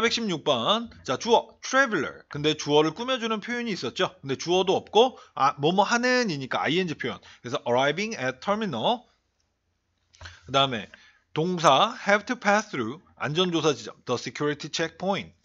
416번. 자, 주어 traveler. 근데 주어를 꾸며주는 표현이 있었죠. 근데 주어도 없고 아, 뭐뭐 하는이니까 ing 표현. 그래서 arriving at terminal. 그 다음에 동사 have to pass through 안전조사 지점 the security checkpoint.